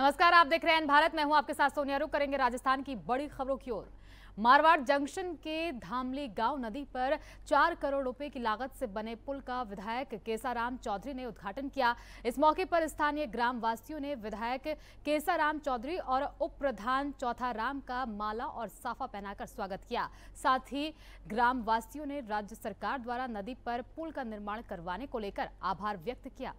नमस्कार आप देख रहे हैं भारत मैं हूं आपके साथ सोनिया रुक करेंगे राजस्थान की बड़ी खबरों की ओर मारवाड़ जंक्शन के धामली गांव नदी पर चार करोड़ रुपए की लागत से बने पुल का विधायक केसाराम चौधरी ने उद्घाटन किया इस मौके पर स्थानीय ग्रामवासियों ने विधायक केसाराम चौधरी और उप प्रधान चौथा राम का माला और साफा पहनाकर स्वागत किया साथ ही ग्रामवासियों ने राज्य सरकार द्वारा नदी पर पुल का निर्माण करवाने को लेकर आभार व्यक्त किया